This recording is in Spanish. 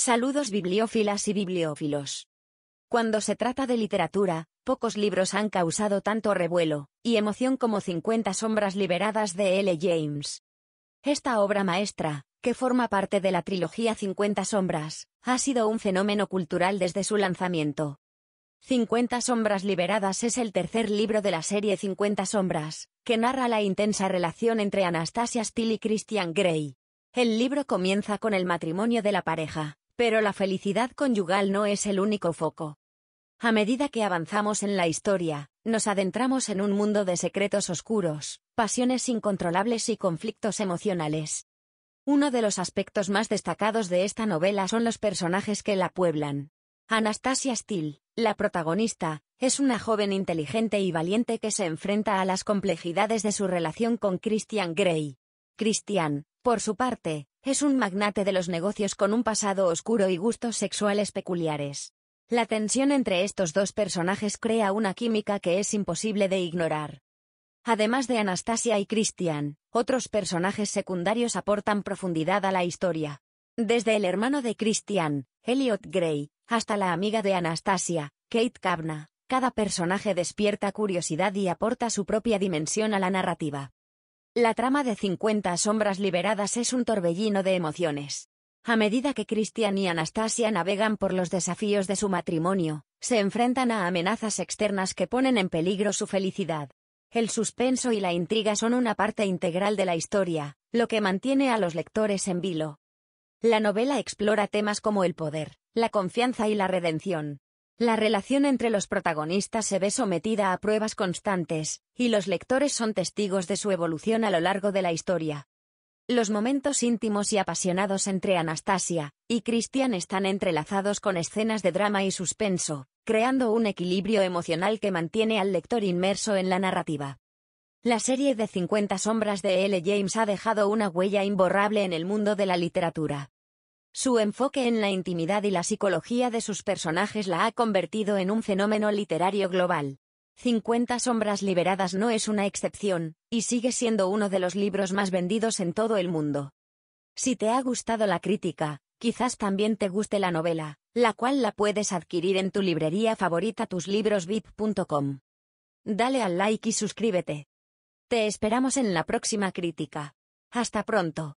Saludos bibliófilas y bibliófilos. Cuando se trata de literatura, pocos libros han causado tanto revuelo y emoción como 50 sombras liberadas de L. James. Esta obra maestra, que forma parte de la trilogía 50 sombras, ha sido un fenómeno cultural desde su lanzamiento. 50 sombras liberadas es el tercer libro de la serie 50 sombras, que narra la intensa relación entre Anastasia Steele y Christian Grey. El libro comienza con el matrimonio de la pareja, pero la felicidad conyugal no es el único foco. A medida que avanzamos en la historia, nos adentramos en un mundo de secretos oscuros, pasiones incontrolables y conflictos emocionales. Uno de los aspectos más destacados de esta novela son los personajes que la pueblan. Anastasia Steele, la protagonista, es una joven inteligente y valiente que se enfrenta a las complejidades de su relación con Christian Grey. Christian, por su parte, es un magnate de los negocios con un pasado oscuro y gustos sexuales peculiares. La tensión entre estos dos personajes crea una química que es imposible de ignorar. Además de Anastasia y Christian, otros personajes secundarios aportan profundidad a la historia. Desde el hermano de Christian, Elliot Gray, hasta la amiga de Anastasia, Kate Kavna, cada personaje despierta curiosidad y aporta su propia dimensión a la narrativa. La trama de 50 sombras liberadas es un torbellino de emociones. A medida que Christian y Anastasia navegan por los desafíos de su matrimonio, se enfrentan a amenazas externas que ponen en peligro su felicidad. El suspenso y la intriga son una parte integral de la historia, lo que mantiene a los lectores en vilo. La novela explora temas como el poder, la confianza y la redención, la relación entre los protagonistas se ve sometida a pruebas constantes, y los lectores son testigos de su evolución a lo largo de la historia. Los momentos íntimos y apasionados entre Anastasia y Christian están entrelazados con escenas de drama y suspenso, creando un equilibrio emocional que mantiene al lector inmerso en la narrativa. La serie de 50 sombras de L. James ha dejado una huella imborrable en el mundo de la literatura. Su enfoque en la intimidad y la psicología de sus personajes la ha convertido en un fenómeno literario global. 50 sombras liberadas no es una excepción, y sigue siendo uno de los libros más vendidos en todo el mundo. Si te ha gustado la crítica, quizás también te guste la novela, la cual la puedes adquirir en tu librería favorita tuslibrosvip.com. Dale al like y suscríbete. Te esperamos en la próxima crítica. Hasta pronto.